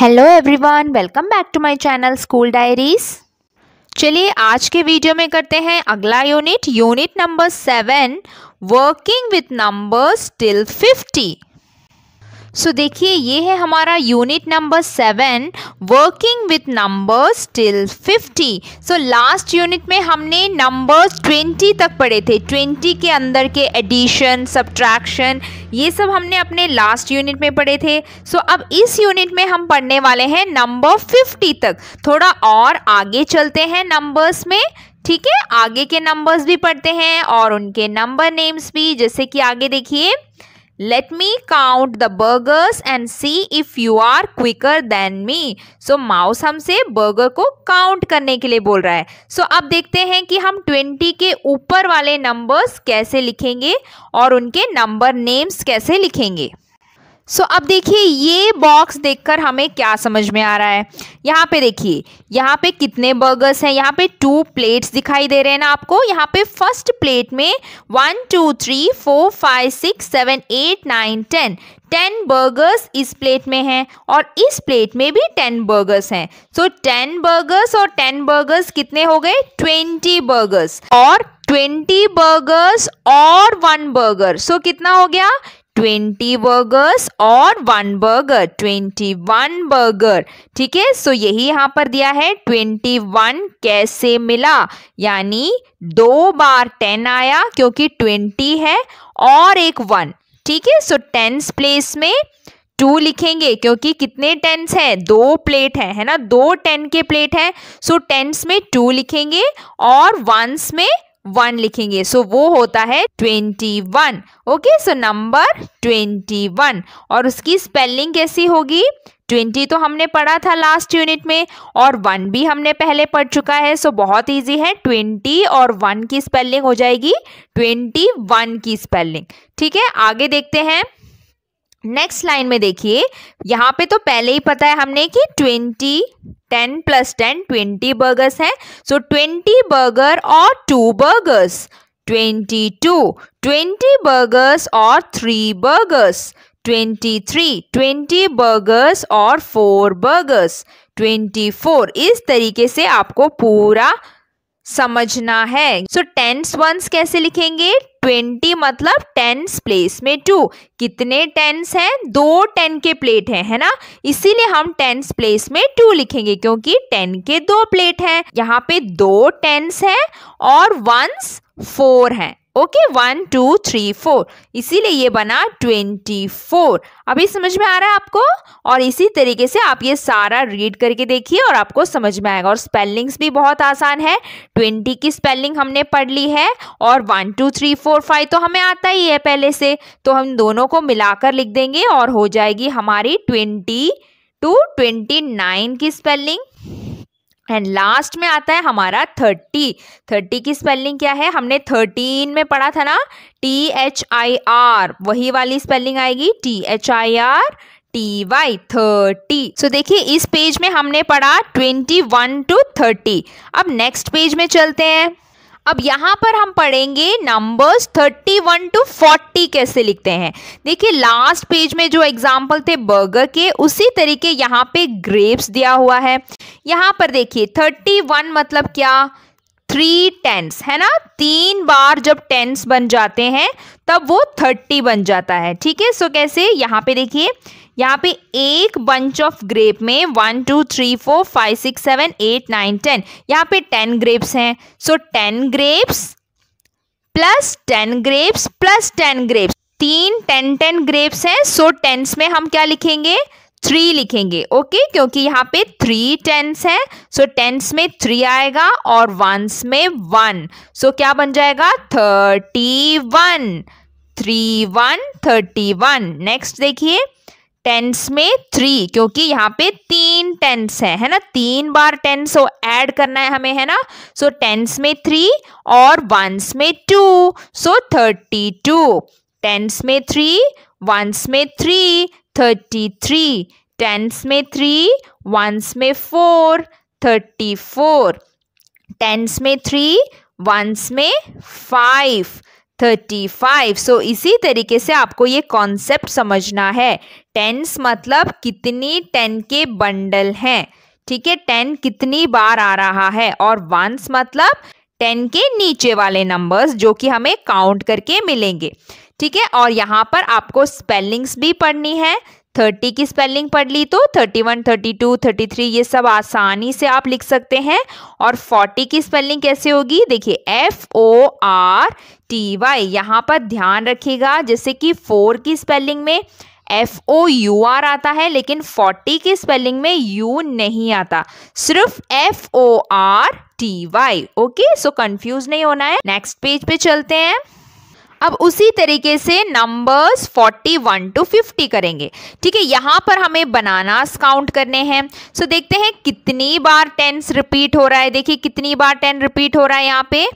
Hello everyone welcome back to my channel school diaries चलिए आज के वीडियो में करते हैं अगला unit unit number seven working with numbers till fifty so so, देखिए ये है हमारा unit number seven working with numbers till fifty so last unit में हमने नंबर्स ट्वेंटी तक पढ़े थे ट्वेंटी के अंदर के एडिशन सब्ट्रैक्शन ये सब हमने अपने लास्ट यूनिट में पढ़े थे सो so, अब इस यूनिट में हम पढ़ने वाले हैं नंबर फिफ्टी तक थोड़ा और आगे चलते हैं नंबर्स में ठीक है आगे के नंबर्स भी पढ़ते हैं और उनके नंबर नेम्स भी जैसे कि आगे देखिए Let me count the burgers and see if you are quicker than me. So mouse हमसे बर्गर को काउंट करने के लिए बोल रहा है सो so, अब देखते हैं कि हम 20 के ऊपर वाले नंबर्स कैसे लिखेंगे और उनके नंबर नेम्स कैसे लिखेंगे सो so, अब देखिए ये बॉक्स देखकर हमें क्या समझ में आ रहा है यहाँ पे देखिए यहाँ पे कितने बर्गर्स हैं यहाँ पे टू प्लेट्स दिखाई दे रहे हैं ना आपको यहाँ पे फर्स्ट प्लेट में one two three four five six seven eight nine ten ten burgers इस प्लेट में हैं और इस प्लेट में भी टेन बर्गर्स हैं सो टेन बर्गर्स और टेन बर्गर्स कितने हो गए ट्वेंटी बर्गर्स और ट्वेंटी बर्गर्स और वन बर्गर सो कितना हो गया ट्वेंटी बर्गर्स और one burger twenty one burger ठीक है सो यही यहाँ पर दिया है ट्वेंटी वन कैसे मिला यानी दो बार टेन आया क्योंकि ट्वेंटी है और एक वन ठीक है सो टेंस प्लेस में टू लिखेंगे क्योंकि कितने टेंस हैं दो प्लेट है है ना दो टेन के प्लेट है सो टेंस में टू लिखेंगे और वंस में वन लिखेंगे सो so, वो होता है twenty one okay so number twenty one और उसकी स्पेलिंग कैसी होगी ट्वेंटी तो हमने पढ़ा था लास्ट यूनिट में और वन भी हमने पहले पढ़ चुका है सो so बहुत इजी है ट्वेंटी और वन की स्पेलिंग हो जाएगी ट्वेंटी वन की स्पेलिंग ठीक है आगे देखते हैं नेक्स्ट लाइन में देखिए यहाँ पे तो पहले ही पता है हमने कि twenty ten plus ten twenty burgers हैं सो ट्वेंटी बर्गर और two burgers twenty two twenty burgers और three burgers twenty three twenty burgers और फोर बर्गर्स ट्वेंटी फोर इस तरीके से आपको पूरा समझना है सो टेंस वंस कैसे लिखेंगे ट्वेंटी मतलब टेंस प्लेस में टू कितने टेंस हैं दो टेन के प्लेट हैं है ना इसीलिए हम टेंस प्लेस में टू लिखेंगे क्योंकि टेन के दो प्लेट हैं यहाँ पे दो टेंस हैं और वंस फोर हैं okay one two three four इसीलिए ये बना ट्वेंटी फोर अभी समझ में आ रहा है आपको और इसी तरीके से आप ये सारा रीड करके देखिए और आपको समझ में आएगा और स्पेलिंग्स भी बहुत आसान है ट्वेंटी की स्पेलिंग हमने पढ़ ली है और one two three four five तो हमें आता ही है पहले से तो हम दोनों को मिलाकर लिख देंगे और हो जाएगी हमारी ट्वेंटी टू ट्वेंटी नाइन की स्पेलिंग एंड लास्ट में आता है हमारा थर्टी थर्टी की स्पेलिंग क्या है हमने थर्टीन में पढ़ा था ना टी एच आई आर वही वाली स्पेलिंग आएगी T H I R T Y thirty so देखिए इस पेज में हमने पढ़ा ट्वेंटी वन टू थर्टी अब नेक्स्ट पेज में चलते हैं अब यहाँ पर हम पढ़ेंगे नंबर्स 31 टू 40 कैसे लिखते हैं देखिए लास्ट पेज में जो एग्जाम्पल थे बर्गर के उसी तरीके यहाँ पे ग्रेप्स दिया हुआ है यहाँ पर देखिए 31 मतलब क्या थ्री टेंस है ना तीन बार जब टेंस बन जाते हैं तब वो थर्टी बन जाता है ठीक है सो कैसे यहाँ पे देखिए यहाँ पे एक बंच ऑफ ग्रेप में one two three four five six seven eight nine ten यहाँ पे टेन ग्रेप्स हैं so ten grapes plus ten grapes plus ten grapes तीन टेन टेन ग्रेप्स हैं सो टेंस में हम क्या लिखेंगे थ्री लिखेंगे ओके okay? क्योंकि यहाँ पे थ्री टेंस है सो टेंस में थ्री आएगा और वंस में वन सो so, क्या बन जाएगा thirty one three one thirty one next देखिए टेंस में थ्री क्योंकि यहाँ पे तीन टेंस है है ना तीन बार टेंस हो ऐड करना है हमें है ना सो so, टेंस में थ्री और वंस में two so thirty two tens में थ्री वंस में थ्री थर्टी थ्री टेंस में थ्री वंस में फोर थर्टी फोर टेंस में थ्री वंस में फाइव थर्टी फाइव सो इसी तरीके से आपको ये कॉन्सेप्ट समझना है टेंस मतलब कितनी टेन के बंडल हैं ठीक है टेन कितनी बार आ रहा है और वंस मतलब टेन के नीचे वाले नंबर्स जो कि हमें काउंट करके मिलेंगे ठीक है और यहाँ पर आपको स्पेलिंग्स भी पढ़नी है थर्टी की स्पेलिंग पढ़ ली तो thirty one thirty two thirty three ये सब आसानी से आप लिख सकते हैं और फोर्टी की स्पेलिंग कैसे होगी देखिए F O R T Y यहाँ पर ध्यान रखिएगा जैसे कि फोर की स्पेलिंग में एफ ओ यू आर आता है लेकिन फोर्टी की स्पेलिंग में यू नहीं आता सिर्फ F O R T Y okay so confuse नहीं होना है नेक्स्ट पेज पे चलते हैं अब उसी तरीके से नंबर्स 41 टू 50 करेंगे ठीक है यहाँ पर हमें बनानास काउंट करने हैं सो देखते हैं कितनी बार टेंस रिपीट हो रहा है देखिए कितनी बार टेन रिपीट हो रहा है यहाँ पे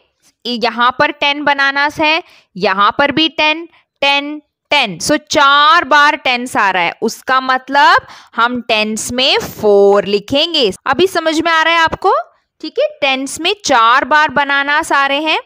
यहाँ पर टेन बनानास है यहाँ पर भी टेन टेन टेन सो चार बार टेंस आ रहा है उसका मतलब हम टेंस में फोर लिखेंगे अभी समझ में आ रहा है आपको ठीक है टेंस में चार बार बनानास आ रहे हैं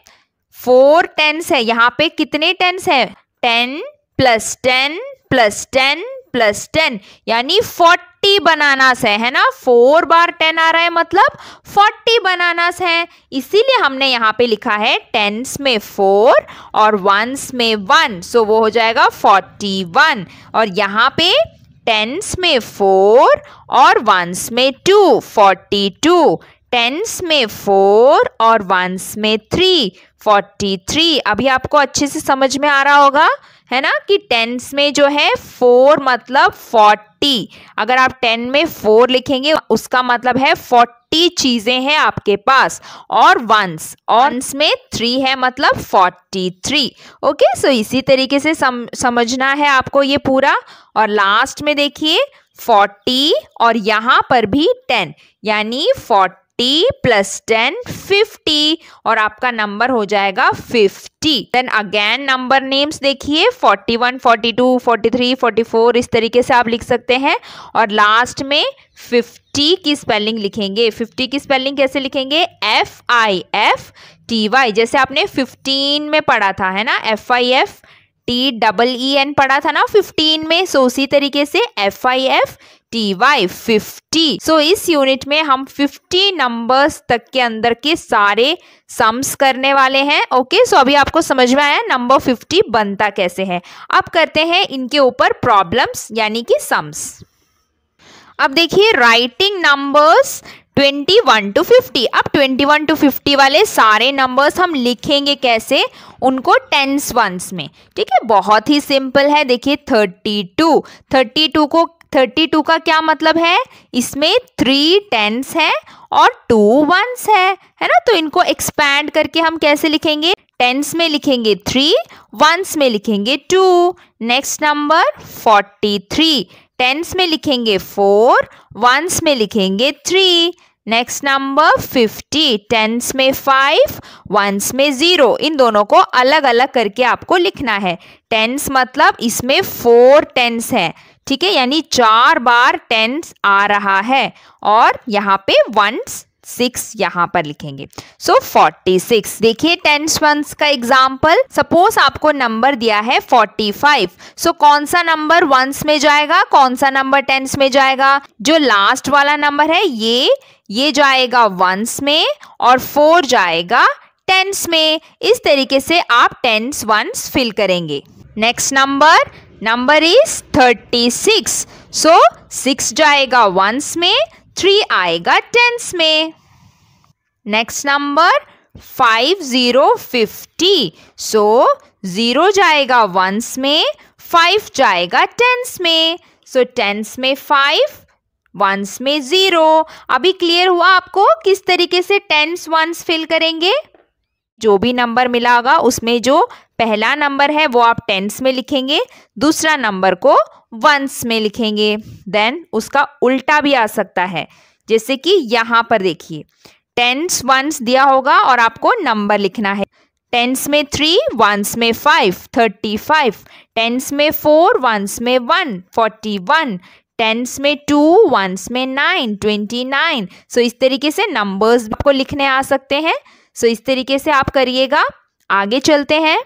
फोर टेंस है यहाँ पे कितने टेंस है ten plus ten plus ten plus ten यानी फोर्टी बनानास है है ना फोर बार टेन आ रहा है मतलब फोर्टी बनानास है इसीलिए हमने यहाँ पे लिखा है टेंस में फोर और वंस में वन सो वो हो जाएगा फोर्टी वन और यहाँ पे टेंस में फोर और वंस में टू फोर्टी टू टेंस में फोर और वंस में थ्री फोर्टी थ्री अभी आपको अच्छे से समझ में आ रहा होगा है ना कि टेंस में जो है फोर मतलब फोर्टी अगर आप टेन में फोर लिखेंगे उसका मतलब है फोर्टी चीज़ें हैं आपके पास और वंस वंस में थ्री है मतलब फोर्टी थ्री ओके सो इसी तरीके से सम, समझना है आपको ये पूरा और लास्ट में देखिए फोर्टी और यहाँ पर भी टेन यानी forty thirty plus ten fifty और आपका नंबर हो जाएगा fifty then again number names देखिए forty one forty two forty three forty four इस तरीके से आप लिख सकते हैं और लास्ट में फिफ्टी की स्पेलिंग लिखेंगे फिफ्टी की स्पेलिंग कैसे लिखेंगे F I F T Y जैसे आपने फिफ्टीन में पढ़ा था है ना F I F T double E N पढ़ा था ना फिफ्टीन में सो उसी तरीके से F I F T Y fifty so इस यूनिट में हम फिफ्टी नंबर्स तक के अंदर के सारे सम्स करने वाले हैं ओके सो अभी आपको समझ में आया नंबर फिफ्टी बनता कैसे है अब करते हैं इनके ऊपर प्रॉब्लम्स यानी कि सम्स अब देखिए राइटिंग नंबर्स 21 टू 50 अब 21 टू 50 वाले सारे नंबर्स हम लिखेंगे कैसे उनको टेंस वंस में ठीक है बहुत ही सिंपल है देखिए 32 32 को थर्टी टू का क्या मतलब है इसमें थ्री टेंस है और टू वंस है है ना तो इनको एक्सपैंड करके हम कैसे लिखेंगे टेंस में लिखेंगे थ्री वंस में लिखेंगे two next number forty three tens में लिखेंगे फोर वंस में लिखेंगे three next number fifty tens में फाइव वंस में ज़ीरो इन दोनों को अलग अलग करके आपको लिखना है टेंस मतलब इसमें फोर टेंस है ठीक है यानी चार बार टेंस आ रहा है और यहाँ पे वंस सिक्स यहाँ पर लिखेंगे सो फोर्टी सिक्स देखिए टेंस वंस का एग्जाम्पल सपोज आपको नंबर दिया है फोर्टी फाइव सो कौन सा नंबर वंस में जाएगा कौन सा नंबर टेंस में जाएगा जो लास्ट वाला नंबर है ये ये जाएगा वंस में और फोर जाएगा टेंस में इस तरीके से आप टेंस वंस फिल करेंगे next number number is thirty six so six जाएगा वंस में थ्री आएगा टेंस में next number five zero fifty so zero जाएगा वंस में फाइव जाएगा टेंस में सो so, टेंस में फाइव वंस में ज़ीरो अभी क्लियर हुआ आपको किस तरीके से टेंस वंस फिल करेंगे जो भी नंबर मिला होगा उसमें जो पहला नंबर है वो आप टेंस में लिखेंगे दूसरा नंबर को वंस में लिखेंगे देन उसका उल्टा भी आ सकता है जैसे कि यहाँ पर देखिए टेंस वंस दिया होगा और आपको नंबर लिखना है टेंस में थ्री वंस में फाइव थर्टी फाइव टेंस में फोर वंस में वन फोर्टी वन टेंस में टू वंस में नाइन ट्वेंटी नाइन सो इस तरीके से नंबर्स आपको लिखने आ सकते हैं सो इस तरीके से आप करिएगा आगे चलते हैं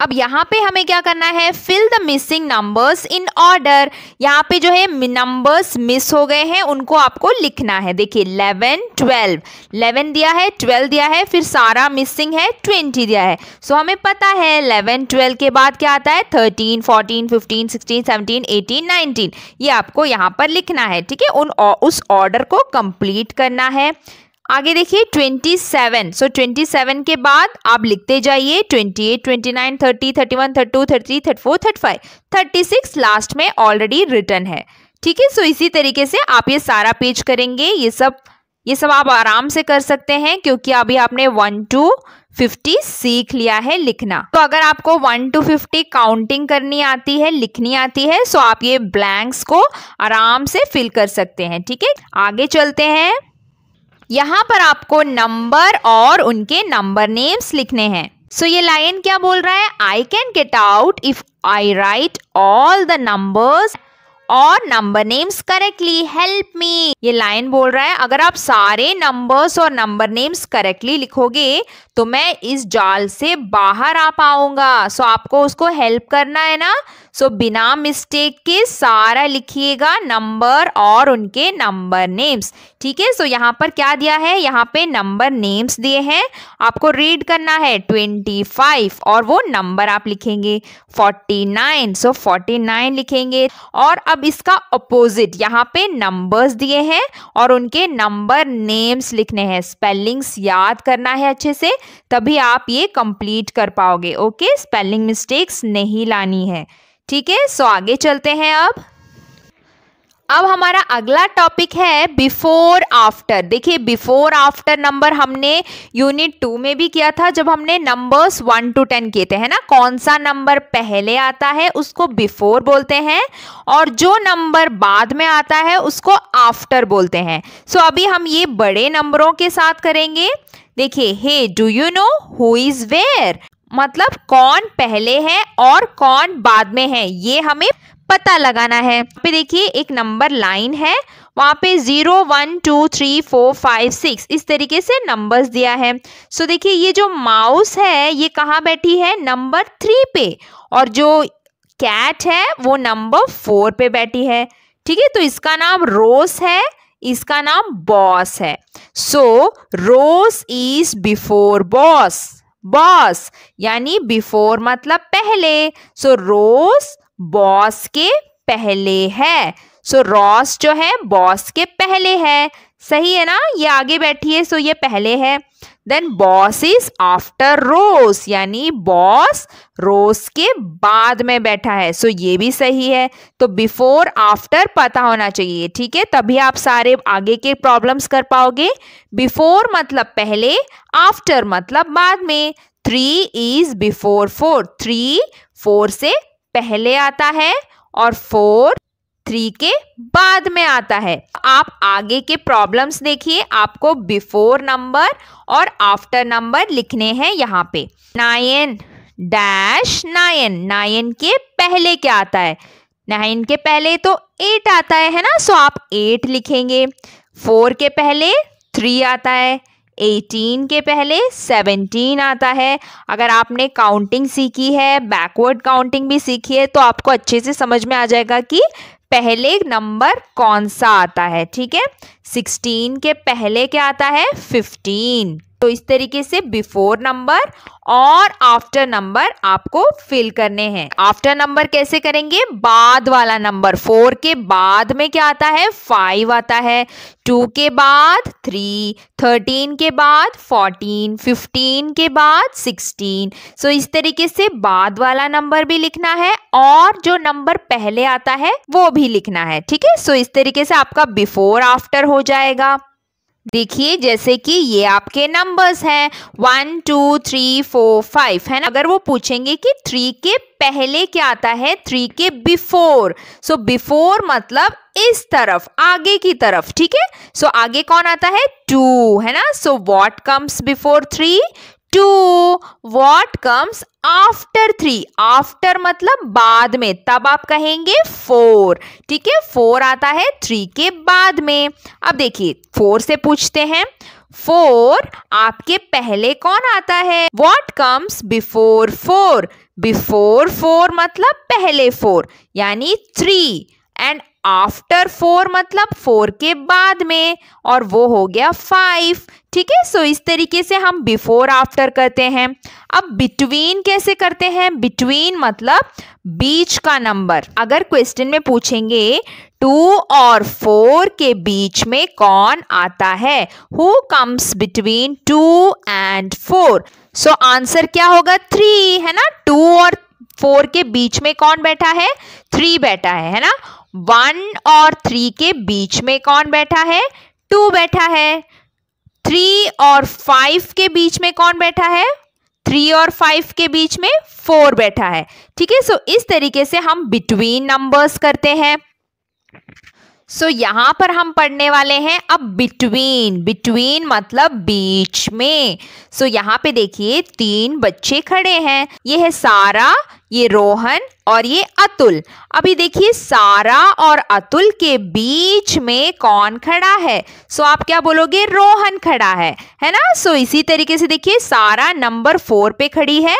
अब यहाँ पे हमें क्या करना है fill the missing numbers in order यहाँ पे जो है नंबर्स मिस हो गए हैं उनको आपको लिखना है देखिए इलेवन ट्वेल्व इलेवन दिया है ट्वेल्व दिया है फिर सारा मिसिंग है ट्वेंटी दिया है सो so, हमें पता है इलेवन ट्वेल्व के बाद क्या आता है thirteen fourteen fifteen sixteen seventeen eighteen nineteen ये आपको यहाँ पर लिखना है ठीक है उन उस ऑर्डर को कंप्लीट करना है आगे देखिए 27 सो so 27 के बाद आप लिखते जाइए 28, 29, 30, 31, 32, 33, 34, 35, 36 लास्ट में ऑलरेडी रिटर्न है ठीक है सो इसी तरीके से आप ये सारा पेज करेंगे ये सब ये सब आप आराम से कर सकते हैं क्योंकि अभी आपने वन टू फिफ्टी सीख लिया है लिखना तो अगर आपको वन टू फिफ्टी काउंटिंग करनी आती है लिखनी आती है सो आप ये ब्लैंक्स को आराम से फिल कर सकते हैं ठीक है आगे चलते हैं यहाँ पर आपको नंबर और उनके नंबर नेम्स लिखने हैं सो so, ये लाइन क्या बोल रहा है I can get out if I write all the numbers और number names correctly help me ये लाइन बोल रहा है अगर आप सारे नंबर्स और नंबर नेम्स करेक्टली लिखोगे तो मैं इस जाल से बाहर आ पाऊंगा सो so, आपको उसको हेल्प करना है ना सो बिना मिस्टेक के सारा लिखिएगा नंबर और उनके नंबर नेम्स ठीक है सो यहाँ पर क्या दिया है यहाँ पे नंबर नेम्स दिए हैं आपको रीड करना है ट्वेंटी फाइव और वो नंबर आप लिखेंगे forty nine so forty nine लिखेंगे और अब इसका अपोजिट यहाँ पे नंबर्स दिए हैं और उनके नंबर नेम्स लिखने हैं स्पेलिंग्स याद करना है अच्छे से तभी आप ये कंप्लीट कर पाओगे ओके स्पेलिंग मिस्टेक्स नहीं लानी है ठीक है सो आगे चलते हैं अब अब हमारा अगला टॉपिक है बिफोर आफ्टर देखिए बिफोर आफ्टर नंबर हमने यूनिट टू में भी किया था जब हमने नंबर्स वन टू टेन किए थे है ना कौन सा नंबर पहले आता है उसको बिफोर बोलते हैं और जो नंबर बाद में आता है उसको आफ्टर बोलते हैं सो so, अभी हम ये बड़े नंबरों के साथ करेंगे देखिए hey do you know who is where मतलब कौन पहले है और कौन बाद में है ये हमें पता लगाना है पे देखिए एक नंबर लाइन है वहाँ पे zero one two three four five six इस तरीके से नंबर्स दिया है सो देखिए ये जो माउस है ये कहाँ बैठी है नंबर थ्री पे और जो कैट है वो नंबर फोर पे बैठी है ठीक है तो इसका नाम रोस है इसका नाम बॉस है so Rose is before Boss Boss यानी बिफोर मतलब पहले सो रोज बॉस के पहले है सो so, रॉस जो है बॉस के पहले है सही है ना ये आगे बैठी है सो so ये पहले है then Boss is after Rose यानी बॉस रोज के बाद में बैठा है सो so ये भी सही है तो बिफोर आफ्टर पता होना चाहिए ठीक है तभी आप सारे आगे के प्रॉब्लम्स कर पाओगे बिफोर मतलब पहले आफ्टर मतलब बाद में three is before four three four से पहले आता है और फोर थ्री के बाद में आता है आप आगे के प्रॉब्लम्स देखिए आपको बिफोर नंबर और आफ्टर नंबर लिखने हैं यहाँ पे नाइन डैश नाइन नाइन के पहले क्या आता है नाइन के पहले तो एट आता है है ना सो आप एट लिखेंगे फोर के पहले थ्री आता है एटीन के पहले सेवनटीन आता है अगर आपने काउंटिंग सीखी है बैकवर्ड काउंटिंग भी सीखी है तो आपको अच्छे से समझ में आ जाएगा कि पहले नंबर कौन सा आता है ठीक है सिक्सटीन के पहले क्या आता है फिफ्टीन तो इस तरीके से बिफोर नंबर और आफ्टर नंबर आपको फिल करने हैं आफ्टर नंबर कैसे करेंगे बाद वाला नंबर फोर के बाद में क्या आता है फाइव आता है टू के बाद थ्री थर्टीन के बाद फोर्टीन फिफ्टीन के बाद सिक्सटीन सो इस तरीके से बाद वाला नंबर भी लिखना है और जो नंबर पहले आता है वो भी लिखना है ठीक है सो इस तरीके से आपका बिफोर आफ्टर हो जाएगा देखिए जैसे कि ये आपके नंबर्स हैं one two three four five है ना अगर वो पूछेंगे कि थ्री के पहले क्या आता है थ्री के बिफोर सो बिफोर मतलब इस तरफ आगे की तरफ ठीक है सो आगे कौन आता है टू है ना so what comes before three two what comes after three after मतलब बाद में तब आप कहेंगे फोर ठीक है फोर आता है थ्री के बाद में अब देखिए फोर से पूछते हैं फोर आपके पहले कौन आता है what comes before four before four मतलब पहले फोर यानी थ्री एंड आफ्टर फोर मतलब फोर के बाद में और वो हो गया फाइव ठीक है सो इस तरीके से हम बिफोर आफ्टर करते हैं अब बिटवीन कैसे करते हैं बिटवीन मतलब बीच का नंबर अगर क्वेश्चन में पूछेंगे टू और फोर के बीच में कौन आता है who comes between two and four so answer क्या होगा थ्री है ना टू और फोर के बीच में कौन बैठा है थ्री बैठा है है ना वन और थ्री के बीच में कौन बैठा है टू बैठा है थ्री और फाइव के बीच में कौन बैठा है थ्री और फाइव के बीच में फोर बैठा है ठीक है सो इस तरीके से हम बिटवीन नंबर्स करते हैं सो so, यहां पर हम पढ़ने वाले हैं अब बिटवीन बिटवीन मतलब बीच में सो so, यहाँ पे देखिए तीन बच्चे खड़े हैं ये है सारा ये रोहन और ये अतुल अभी देखिए सारा और अतुल के बीच में कौन खड़ा है सो so, आप क्या बोलोगे रोहन खड़ा है है ना सो so, इसी तरीके से देखिए सारा नंबर फोर पे खड़ी है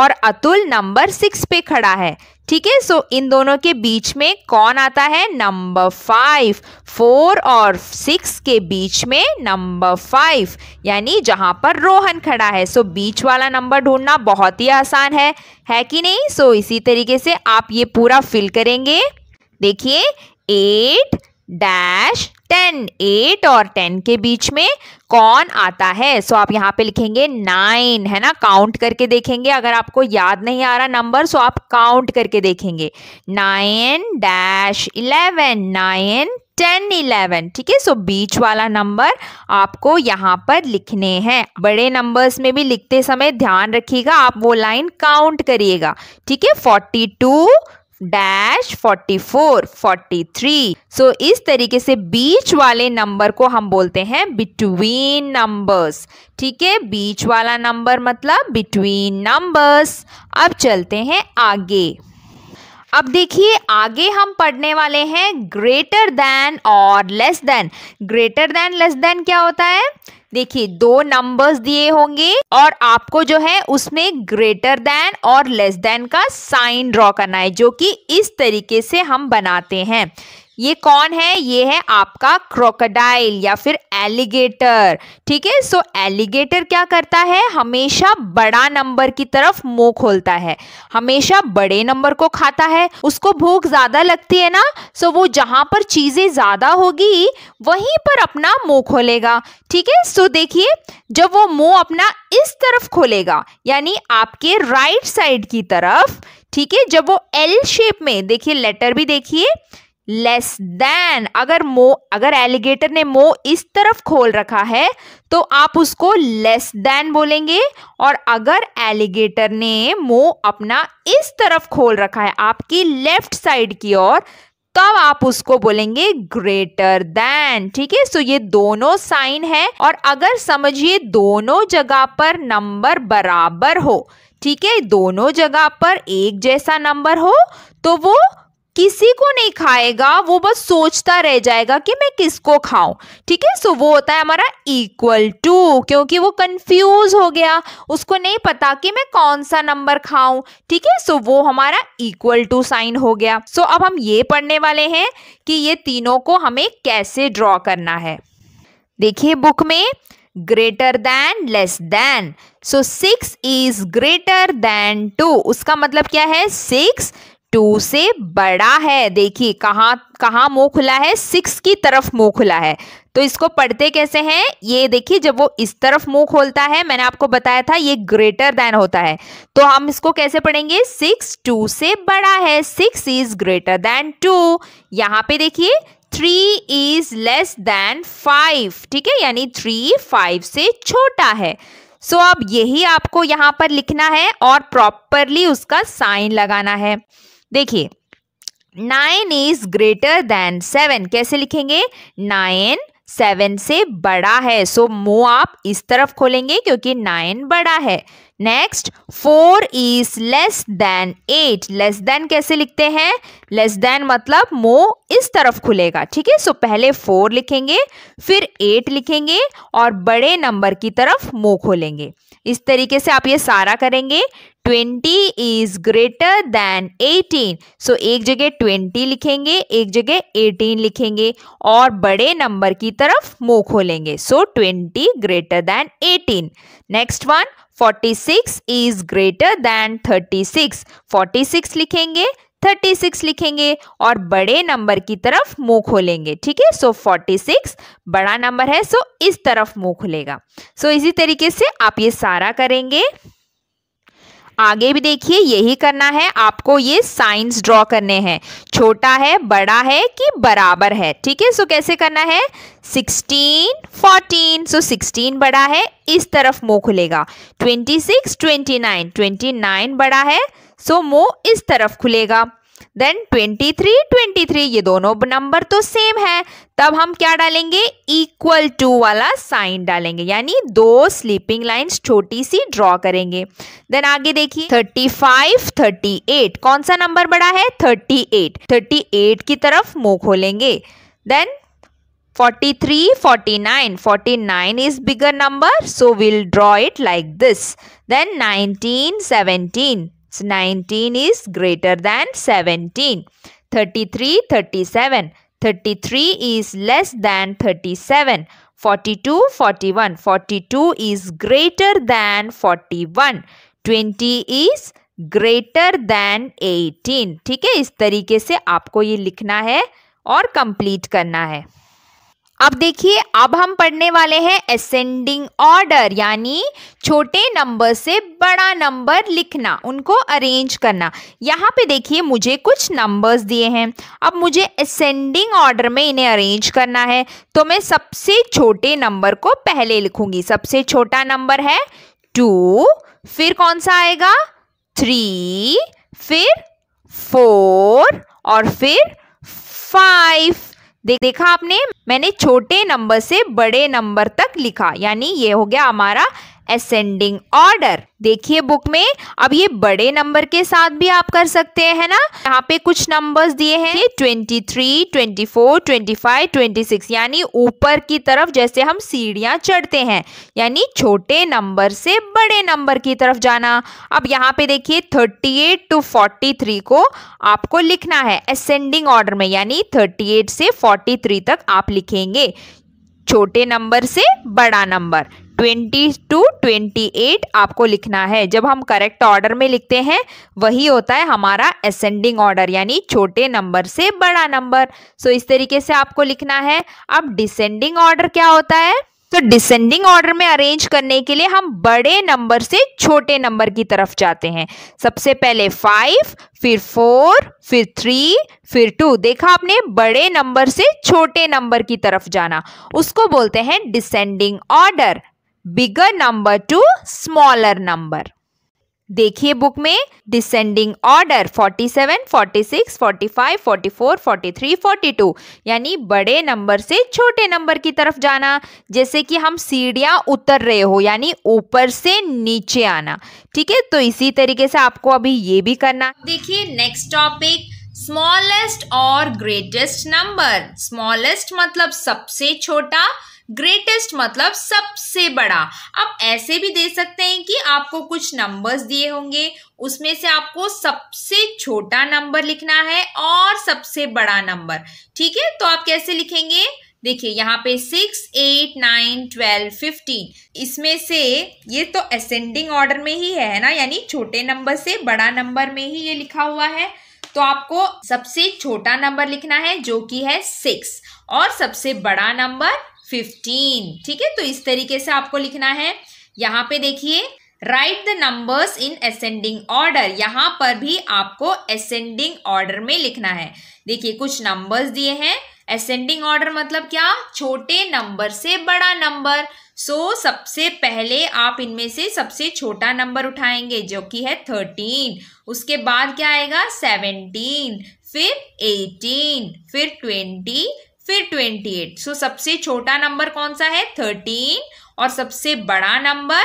और अतुल नंबर सिक्स पे खड़ा है ठीक है सो इन दोनों के बीच में कौन आता है नंबर फाइव फोर और सिक्स के बीच में नंबर फाइव यानी जहां पर रोहन खड़ा है सो बीच वाला नंबर ढूंढना बहुत ही आसान है है कि नहीं सो इसी तरीके से आप ये पूरा फिल करेंगे देखिए एट डैश टेन एट और टेन के बीच में कौन आता है सो so, आप यहाँ पे लिखेंगे नाइन है ना काउंट करके देखेंगे अगर आपको याद नहीं आ रहा नंबर सो so आप काउंट करके देखेंगे nine dash eleven nine ten eleven ठीक है सो बीच वाला नंबर आपको यहाँ पर लिखने हैं बड़े नंबर्स में भी लिखते समय ध्यान रखिएगा आप वो लाइन काउंट करिएगा ठीक है forty two dash forty four forty three so इस तरीके से बीच वाले नंबर को हम बोलते हैं बिटवीन नंबर्स ठीक है बीच वाला नंबर मतलब बिटवीन नंबर्स अब चलते हैं आगे अब देखिए आगे हम पढ़ने वाले हैं ग्रेटर देन और less than greater than less than क्या होता है देखिए दो नंबर्स दिए होंगे और आपको जो है उसमें ग्रेटर देन और लेस देन का साइन ड्रॉ करना है जो कि इस तरीके से हम बनाते हैं ये कौन है ये है आपका क्रोकोडाइल या फिर एलिगेटर ठीक है सो एलिगेटर क्या करता है हमेशा बड़ा नंबर की तरफ मुंह खोलता है हमेशा बड़े नंबर को खाता है उसको भूख ज़्यादा लगती है ना सो वो जहां पर चीज़ें ज़्यादा होगी वहीं पर अपना मुंह खोलेगा ठीक है सो देखिए जब वो मुंह अपना इस तरफ खोलेगा यानी आपके राइट साइड की तरफ ठीक है जब वो एल शेप में देखिए लेटर भी देखिए लेस देन अगर मो अगर एलिगेटर ने मो इस तरफ खोल रखा है तो आप उसको लेस देन बोलेंगे और अगर एलिगेटर ने मो अपना इस तरफ खोल रखा है आपकी लेफ्ट साइड की ओर तब आप उसको बोलेंगे ग्रेटर देन ठीक है सो ये दोनों साइन है और अगर समझिए दोनों जगह पर नंबर बराबर हो ठीक है दोनों जगह पर एक जैसा नंबर हो तो वो किसी को नहीं खाएगा वो बस सोचता रह जाएगा कि मैं किसको खाऊं ठीक है सो वो होता है हमारा इक्वल टू क्योंकि वो कंफ्यूज हो गया उसको नहीं पता कि मैं कौन सा नंबर खाऊं ठीक है सो वो हमारा इक्वल टू साइन हो गया सो अब हम ये पढ़ने वाले हैं कि ये तीनों को हमें कैसे ड्रॉ करना है देखिए बुक में greater than less than so six is greater than two उसका मतलब क्या है सिक्स टू से बड़ा है देखिए कहाँ कहाँ मुंह खुला है सिक्स की तरफ मुंह खुला है तो इसको पढ़ते कैसे हैं ये देखिए जब वो इस तरफ मुंह खोलता है मैंने आपको बताया था ये ग्रेटर देन होता है तो हम इसको कैसे पढ़ेंगे सिक्स टू से बड़ा है six is greater than two यहाँ पे देखिए three is less than five ठीक है यानी थ्री फाइव से छोटा है सो so, अब यही आपको यहाँ पर लिखना है और प्रॉपरली उसका साइन लगाना है देखिए nine is greater than seven कैसे लिखेंगे नाइन सेवन से बड़ा है सो so, मो आप इस तरफ खोलेंगे क्योंकि नाइन बड़ा है next four is less than eight less than कैसे लिखते हैं लेस देन मतलब मो इस तरफ खुलेगा ठीक है सो पहले फोर लिखेंगे फिर एट लिखेंगे और बड़े नंबर की तरफ मो खोलेंगे इस तरीके से आप ये सारा करेंगे twenty is greater than eighteen so एक जगह ट्वेंटी लिखेंगे एक जगह एटीन लिखेंगे और बड़े नंबर की तरफ मुंह खोलेंगे so twenty greater than eighteen next one forty six is greater than thirty six forty six लिखेंगे थर्टी सिक्स लिखेंगे और बड़े नंबर की तरफ मुंह खोलेंगे ठीक है सो फोर्टी सिक्स बड़ा नंबर है सो so इस तरफ मुंह खुलेगा सो so इसी तरीके से आप ये सारा करेंगे आगे भी देखिए यही करना है आपको ये साइंस ड्रॉ करने हैं छोटा है बड़ा है कि बराबर है ठीक है सो कैसे करना है 16, 14, सो so 16 बड़ा है इस तरफ मुंह खुलेगा 26, 29, 29 बड़ा है सो so मुंह इस तरफ खुलेगा देन 23 23 ये दोनों नंबर तो सेम है तब हम क्या डालेंगे इक्वल टू वाला साइन डालेंगे यानी दो स्लीपिंग लाइंस छोटी सी ड्रॉ करेंगे देन आगे देखिए 35 38 कौन सा नंबर बड़ा है 38 38 की तरफ मुंह खोलेंगे then 43 49 49 is bigger number so will draw it like this then 19 17 So 19 is greater than 17. 33, 37. 33 is less than 37. 42, 41. 42 is greater than 41. 20 is greater than 18 ठीक है इस तरीके से आपको ये लिखना है और कंप्लीट करना है अब देखिए अब हम पढ़ने वाले हैं असेंडिंग ऑर्डर यानी छोटे नंबर से बड़ा नंबर लिखना उनको अरेंज करना यहाँ पे देखिए मुझे कुछ नंबर्स दिए हैं अब मुझे असेंडिंग ऑर्डर में इन्हें अरेंज करना है तो मैं सबसे छोटे नंबर को पहले लिखूंगी सबसे छोटा नंबर है टू फिर कौन सा आएगा थ्री फिर फोर और फिर फाइव दे, देखा आपने मैंने छोटे नंबर से बड़े नंबर तक लिखा यानी ये हो गया हमारा असेंडिंग ऑर्डर देखिए बुक में अब ये बड़े नंबर के साथ भी आप कर सकते हैं ना यहाँ पे कुछ नंबर्स दिए हैं ये 23, 24, 25, 26 यानी ऊपर की तरफ जैसे हम सीढ़ियाँ चढ़ते हैं यानी छोटे नंबर से बड़े नंबर की तरफ जाना अब यहाँ पे देखिए 38 टू 43 को आपको लिखना है असेंडिंग ऑर्डर में यानी 38 से 43 तक आप लिखेंगे छोटे नंबर से बड़ा number twenty two twenty eight आपको लिखना है जब हम करेक्ट ऑर्डर में लिखते हैं वही होता है हमारा असेंडिंग ऑर्डर यानी छोटे नंबर से बड़ा नंबर सो so, इस तरीके से आपको लिखना है अब डिसेंडिंग ऑर्डर क्या होता है तो डिसेंडिंग ऑर्डर में अरेंज करने के लिए हम बड़े नंबर से छोटे नंबर की तरफ जाते हैं सबसे पहले फाइव फिर फोर फिर थ्री फिर टू देखा आपने बड़े नंबर से छोटे नंबर की तरफ जाना उसको बोलते हैं descending order bigger number to smaller number देखिए बुक में डिसेंडिंग ऑर्डर 47, 46, 45, 44, 43, 42 यानी बड़े नंबर से छोटे नंबर की तरफ जाना जैसे कि हम सीढ़ियाँ उतर रहे हो यानी ऊपर से नीचे आना ठीक है तो इसी तरीके से आपको अभी ये भी करना देखिए नेक्स्ट टॉपिक स्मॉलेस्ट और ग्रेटेस्ट नंबर स्मॉलेस्ट मतलब सबसे छोटा ग्रेटेस्ट मतलब सबसे बड़ा आप ऐसे भी दे सकते हैं कि आपको कुछ नंबर्स दिए होंगे उसमें से आपको सबसे छोटा नंबर लिखना है और सबसे बड़ा नंबर ठीक है तो आप कैसे लिखेंगे देखिए यहाँ पे six eight nine twelve fifteen इसमें से ये तो असेंडिंग ऑर्डर में ही है ना यानी छोटे नंबर से बड़ा नंबर में ही ये लिखा हुआ है तो आपको सबसे छोटा नंबर लिखना है जो कि है सिक्स और सबसे बड़ा नंबर फिफ्टीन ठीक है तो इस तरीके से आपको लिखना है यहाँ पे देखिए write the numbers in ascending order यहाँ पर भी आपको असेंडिंग ऑर्डर में लिखना है देखिए कुछ नंबर्स दिए हैं असेंडिंग ऑर्डर मतलब क्या छोटे नंबर से बड़ा नंबर सो so, सबसे पहले आप इनमें से सबसे छोटा नंबर उठाएंगे जो कि है थर्टीन उसके बाद क्या आएगा सेवेंटीन फिर एटीन फिर ट्वेंटी फिर ट्वेंटी एट सो सबसे छोटा नंबर कौन सा है थर्टीन और सबसे बड़ा नंबर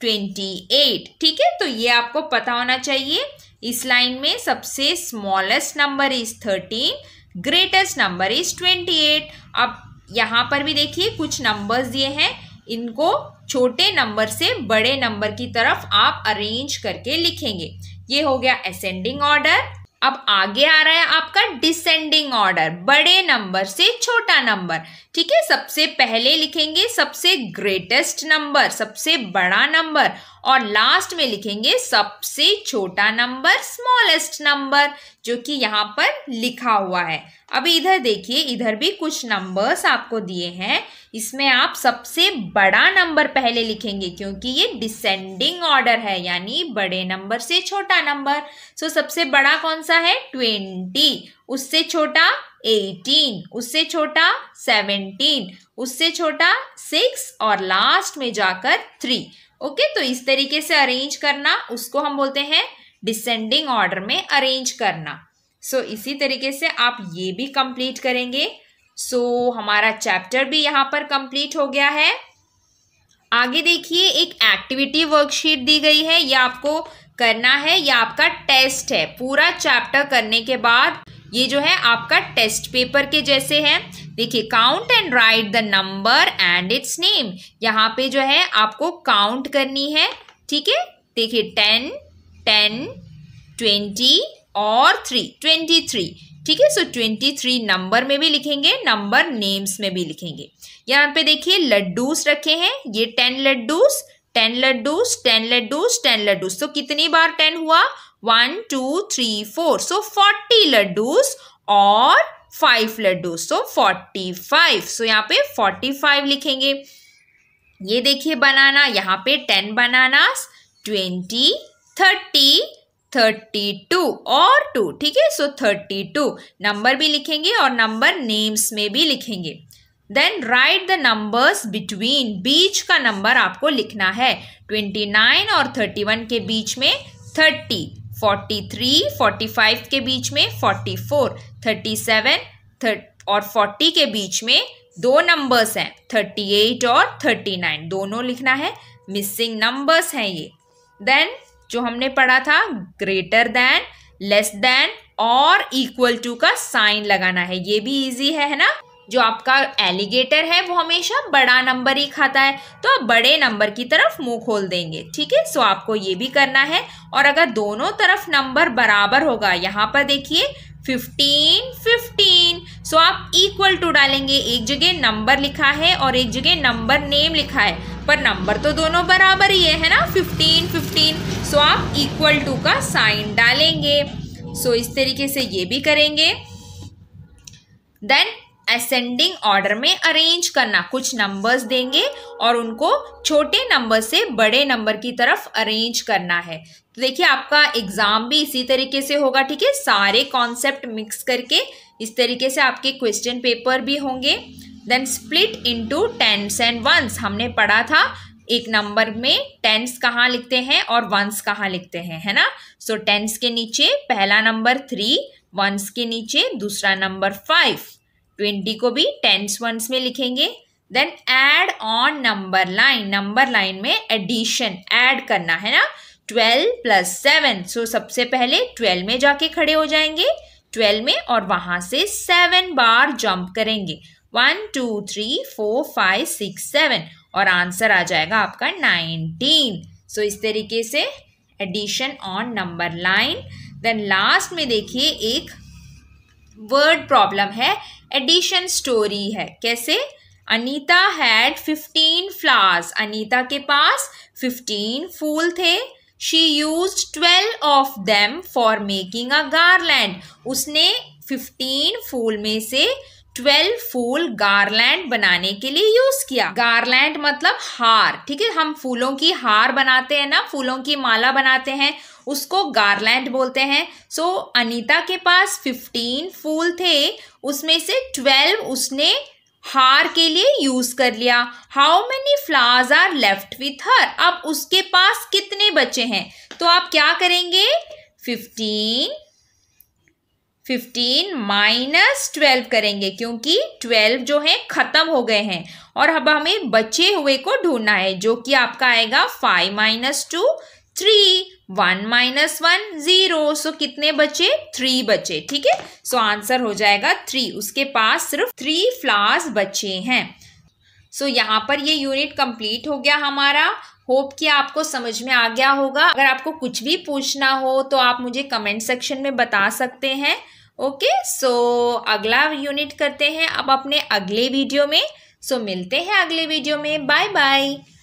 ट्वेंटी एट ठीक है तो ये आपको पता होना चाहिए इस लाइन में सबसे smallest number is thirteen greatest number is twenty eight अब यहाँ पर भी देखिए कुछ नंबर्स दिए हैं इनको छोटे नंबर से बड़े नंबर की तरफ आप अरेंज करके लिखेंगे ये हो गया असेंडिंग ऑर्डर अब आगे आ रहा है आपका डिसेंडिंग ऑर्डर बड़े नंबर से छोटा नंबर ठीक है सबसे पहले लिखेंगे सबसे ग्रेटेस्ट नंबर सबसे बड़ा नंबर और लास्ट में लिखेंगे सबसे छोटा नंबर स्मॉलेस्ट नंबर जो कि यहाँ पर लिखा हुआ है अब इधर देखिए इधर भी कुछ नंबर्स आपको दिए हैं इसमें आप सबसे बड़ा नंबर पहले लिखेंगे क्योंकि ये डिसेंडिंग ऑर्डर है यानी बड़े नंबर से छोटा नंबर सो सबसे बड़ा कौन सा है ट्वेंटी उससे छोटा एटीन उससे छोटा सेवनटीन उससे छोटा सिक्स और लास्ट में जाकर थ्री ओके तो इस तरीके से अरेंज करना उसको हम बोलते हैं डिसेंडिंग ऑर्डर में अरेंज करना सो so, इसी तरीके से आप ये भी कंप्लीट करेंगे सो so, हमारा चैप्टर भी यहाँ पर कंप्लीट हो गया है आगे देखिए एक एक्टिविटी वर्कशीट दी गई है यह आपको करना है या आपका टेस्ट है पूरा चैप्टर करने के बाद ये जो है आपका टेस्ट पेपर के जैसे है देखिए count and write the number and its name यहाँ पे जो है आपको काउंट करनी है ठीक है देखिए टेन टेन ट्वेंटी और थ्री ट्वेंटी थ्री ठीक है सो ट्वेंटी थ्री नंबर में भी लिखेंगे नंबर नेम्स में भी लिखेंगे यहाँ पे देखिए लड्डूस रखे हैं ये ten laddus ten laddus ten laddus ten laddus तो कितनी बार टेन हुआ one two three four so forty laddus और five laddus so forty five so यहाँ पे फोर्टी फाइव लिखेंगे ये देखिए बनाना यहाँ पे ten banana twenty thirty thirty two और टू ठीक है सो थर्टी टू नंबर भी लिखेंगे और नंबर नेम्स में भी लिखेंगे then write the numbers between बीच का नंबर आपको लिखना है ट्वेंटी नाइन और थर्टी वन के बीच में thirty forty three forty five के बीच में फोर्टी फोर थर्टी सेवन और फोर्टी के बीच में दो नंबर्स हैं थर्टी एट और थर्टी नाइन दोनों लिखना है मिसिंग नंबर्स हैं ये देन जो हमने पढ़ा था ग्रेटर देन लेस देन और इक्वल टू का साइन लगाना है ये भी इजी है, है ना जो आपका एलिगेटर है वो हमेशा बड़ा नंबर ही खाता है तो आप बड़े नंबर की तरफ मुंह खोल देंगे ठीक है सो आपको ये भी करना है और अगर दोनों तरफ नंबर बराबर होगा यहाँ पर देखिए फिफ्टीन फिफ्टीन सो आप इक्वल टू डालेंगे एक जगह नंबर लिखा है और एक जगह नंबर नेम लिखा है पर नंबर तो दोनों बराबर ही है है ना फिफ्टीन फिफ्टीन सो आप इक्वल टू का साइन डालेंगे सो so, इस तरीके से ये भी करेंगे देन असेंडिंग ऑर्डर में अरेंज करना कुछ नंबर्स देंगे और उनको छोटे नंबर से बड़े नंबर की तरफ अरेंज करना है तो देखिए आपका एग्ज़ाम भी इसी तरीके से होगा ठीक है सारे कॉन्सेप्ट मिक्स करके इस तरीके से आपके क्वेश्चन पेपर भी होंगे then split into tens and ones हमने पढ़ा था एक नंबर में टेंस कहाँ लिखते हैं और वंस कहाँ लिखते हैं है ना सो so, टेंस के नीचे पहला नंबर थ्री वंस के नीचे दूसरा नंबर फाइव ट्वेंटी को भी टेंस वंस में लिखेंगे then add on number line number line में एडिशन एड करना है ना ट्वेल्व प्लस सेवन सो सबसे पहले ट्वेल्व में जाके खड़े हो जाएंगे ट्वेल्व में और वहां से सेवन बार जंप करेंगे one two three four five six seven और आंसर आ जाएगा आपका नाइनटीन सो so, इस तरीके से addition on number line then last में देखिए एक वर्ड प्रॉब्लम है एडिशन स्टोरी है कैसे Anita had fifteen flowers Anita के पास फिफ्टीन फूल थे she use twelve of them for making a garland उसने फिफ्टीन फूल में से ट्वेल्व फूल गार्लैंड बनाने के लिए यूज किया गार्लैंड मतलब हार ठीक है हम फूलों की हार बनाते हैं ना फूलों की माला बनाते हैं उसको गार्लैंड बोलते हैं सो so, अनीता के पास फिफ्टीन फूल थे उसमें से ट्वेल्व उसने हार के लिए यूज कर लिया how many flowers are left with her अब उसके पास कितने बचे हैं तो आप क्या करेंगे फिफ्टीन फिफ्टीन माइनस ट्वेल्व करेंगे क्योंकि ट्वेल्व जो है ख़त्म हो गए हैं और अब हमें बचे हुए को ढूंढना है जो कि आपका आएगा five minus two three one minus one zero so कितने बचे थ्री बचे ठीक है सो आंसर हो जाएगा थ्री उसके पास सिर्फ थ्री फ्लावर्स बचे हैं सो so, यहाँ पर ये यूनिट कंप्लीट हो गया हमारा होप कि आपको समझ में आ गया होगा अगर आपको कुछ भी पूछना हो तो आप मुझे कमेंट सेक्शन में बता सकते हैं ओके सो so, अगला यूनिट करते हैं अब अपने अगले वीडियो में सो so, मिलते हैं अगले वीडियो में बाय बाय